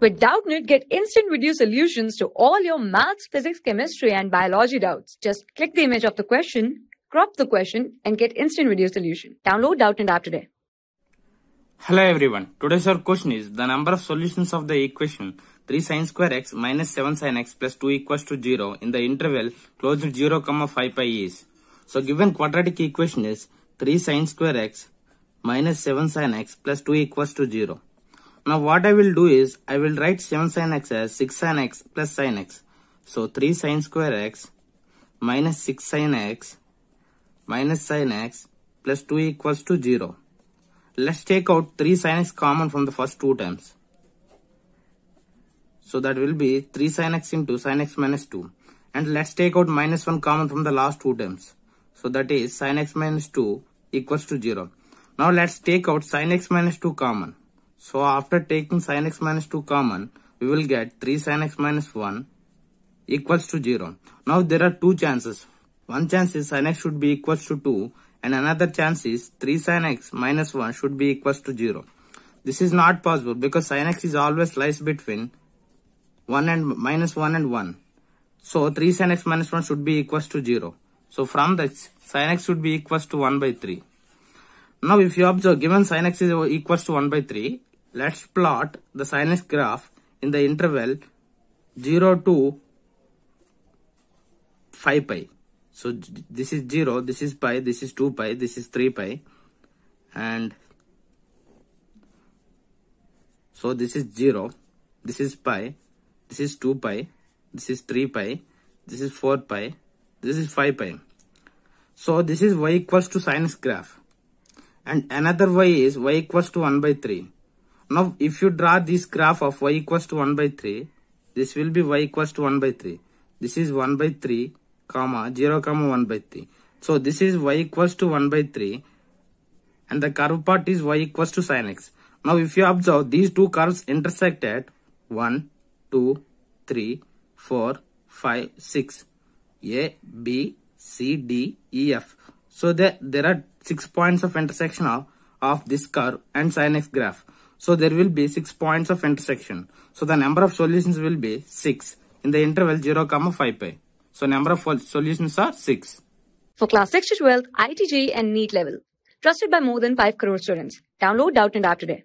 With Doubtnit, get instant video solutions to all your maths, physics, chemistry, and biology doubts. Just click the image of the question, crop the question, and get instant video solution. Download Doubtnit app today. Hello everyone. Today's our question is the number of solutions of the equation 3 sin square x minus 7 sin x plus 2 equals to 0 in the interval closed 0 comma 5 pi is. So given quadratic equation is 3 sin square x minus 7 sin x plus 2 equals to 0. Now what I will do is, I will write 7 sin x as 6 sin x plus sin x. So 3 sin square x minus 6 sin x minus sin x plus 2 equals to 0. Let's take out 3 sin x common from the first two terms. So that will be 3 sin x into sin x minus 2. And let's take out minus 1 common from the last two terms. So that is sin x minus 2 equals to 0. Now let's take out sin x minus 2 common. So after taking sin x minus 2 common, we will get 3 sin x minus 1 equals to 0. Now there are two chances. One chance is sin x should be equals to 2 and another chance is 3 sin x minus 1 should be equals to 0. This is not possible because sin x is always lies between 1 and minus 1 and 1. So 3 sin x minus 1 should be equals to 0. So from this sin x should be equals to 1 by 3. Now if you observe given sin x is equals to 1 by 3 Let's plot the sinus graph in the interval 0 to 5 pi. So this is 0, this is pi, this is 2 pi, this is 3 pi. And so this is 0, this is pi, this is 2 pi, this is 3 pi, this is 4 pi, this is 5 pi. So this is y equals to sinus graph. And another y is y equals to 1 by 3. Now, if you draw this graph of y equals to 1 by 3, this will be y equals to 1 by 3. This is 1 by 3, comma, 0, comma 1 by 3. So, this is y equals to 1 by 3 and the curve part is y equals to sin x. Now, if you observe, these two curves intersect at 1, 2, 3, 4, 5, 6. A, B, C, D, E, F. So, there, there are 6 points of intersection of, of this curve and sin x graph. So there will be 6 points of intersection. So the number of solutions will be 6 in the interval 0, comma 5 pi. So number of solutions are 6. For class 6 to 12, ITG and NEET level. Trusted by more than 5 crore students. Download Doubt and App today.